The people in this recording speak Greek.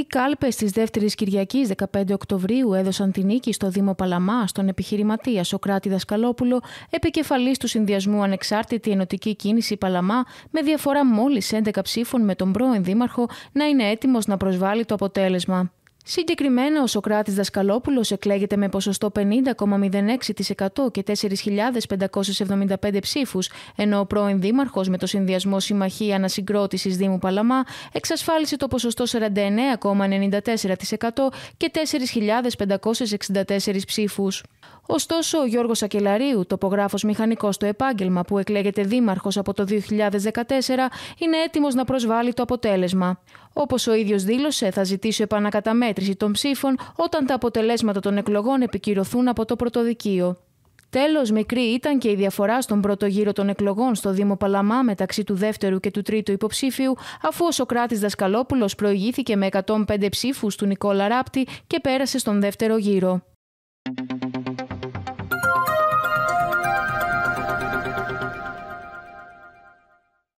Οι κάλπες της δεύτερης Κυριακής 15 Οκτωβρίου έδωσαν την νίκη στο Δήμο Παλαμά στον επιχειρηματία Σοκράτη Δασκαλόπουλο, επικεφαλής του συνδυασμού Ανεξάρτητη Ενωτική Κίνηση Παλαμά, με διαφορά μόλις 11 ψήφων με τον πρώην Δήμαρχο να είναι έτοιμος να προσβάλλει το αποτέλεσμα. Συγκεκριμένα, ο Σοκράτης Δασκαλόπουλος εκλέγεται με ποσοστό 50,06% και 4.575 ψήφους, ενώ ο πρώην Δήμαρχος με το συνδυασμό Συμμαχία Ανασυγκρότησης Δήμου Παλαμά εξασφάλισε το ποσοστό 49,94% και 4.564 ψήφους. Ωστόσο, ο Γιώργος Ακελαρίου, τοπογράφος μηχανικός στο επάγγελμα που εκλέγεται δήμαρχος από το 2014, είναι έτοιμος να προσβάλλει το αποτέλεσμα. Όπως ο ίδιος δήλωσε, θα ζητήσει επανακαταμέτρηση των ψήφων όταν τα αποτελέσματα των εκλογών επικυρωθούν από το πρωτοδικείο. Τέλος, μικρή ήταν και η διαφορά στον πρώτο γύρο των εκλογών στο Δήμο Παλαμά μεταξύ του δεύτερου και του τρίτου υποψήφιου, αφού ο Σοκράτης Δασκαλόπουλος προηγήθηκε με 105 ψήφους του Νικόλα Ράπτη και πέρασε στον δεύτερο γύρο.